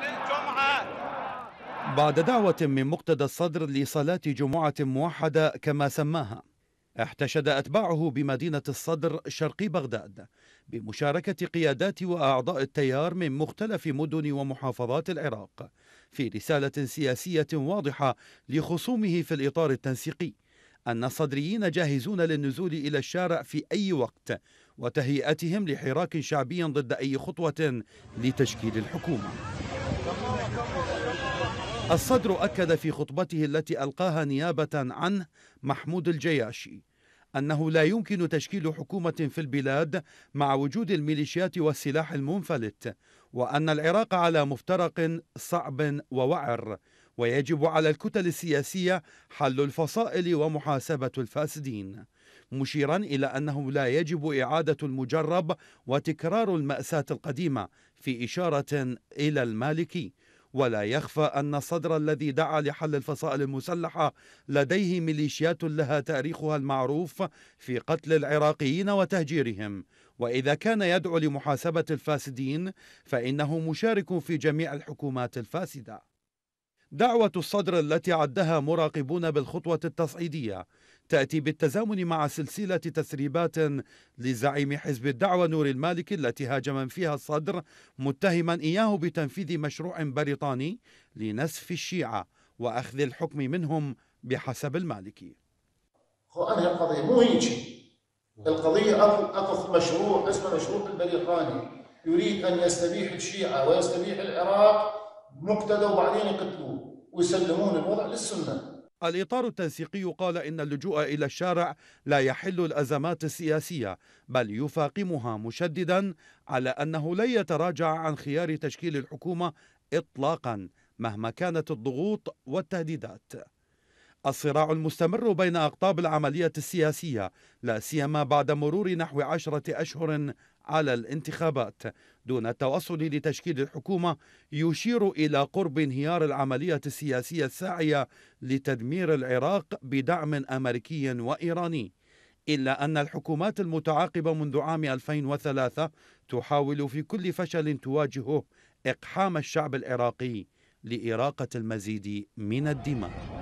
للجمعة بعد دعوة من مقتدى الصدر لصلاة جمعة موحدة كما سماها احتشد أتباعه بمدينة الصدر شرقي بغداد بمشاركة قيادات وأعضاء التيار من مختلف مدن ومحافظات العراق في رسالة سياسية واضحة لخصومه في الإطار التنسيقي أن الصدريين جاهزون للنزول إلى الشارع في أي وقت وتهيئتهم لحراك شعبي ضد أي خطوة لتشكيل الحكومة الصدر أكد في خطبته التي ألقاها نيابة عنه محمود الجياشي أنه لا يمكن تشكيل حكومة في البلاد مع وجود الميليشيات والسلاح المنفلت وأن العراق على مفترق صعب ووعر ويجب على الكتل السياسية حل الفصائل ومحاسبة الفاسدين مشيرا إلى أنه لا يجب إعادة المجرب وتكرار المأساة القديمة في إشارة إلى المالكي ولا يخفى أن الصدر الذي دعا لحل الفصائل المسلحة لديه ميليشيات لها تاريخها المعروف في قتل العراقيين وتهجيرهم وإذا كان يدعو لمحاسبة الفاسدين فإنه مشارك في جميع الحكومات الفاسدة دعوة الصدر التي عدها مراقبون بالخطوة التصعيدية تأتي بالتزامن مع سلسلة تسريبات لزعيم حزب الدعوة نور المالك التي هاجم فيها الصدر متهما إياه بتنفيذ مشروع بريطاني لنسف الشيعة وأخذ الحكم منهم بحسب المالكي أنهي القضية مو هيجي القضية أكو, مشروع اسمه مشروع البريطاني يريد أن يستبيح الشيعة ويستبيح العراق مقتدى وبعدين يقتلوه ويسلمون الوضع للسنه الإطار التنسيقي قال إن اللجوء إلى الشارع لا يحل الأزمات السياسية بل يفاقمها مشددا على أنه لن يتراجع عن خيار تشكيل الحكومة إطلاقا مهما كانت الضغوط والتهديدات الصراع المستمر بين أقطاب العملية السياسية لا سيما بعد مرور نحو عشرة أشهر على الانتخابات دون التوصل لتشكيل الحكومة يشير إلى قرب انهيار العملية السياسية الساعية لتدمير العراق بدعم أمريكي وإيراني إلا أن الحكومات المتعاقبة منذ عام 2003 تحاول في كل فشل تواجهه إقحام الشعب العراقي لإراقة المزيد من الدماء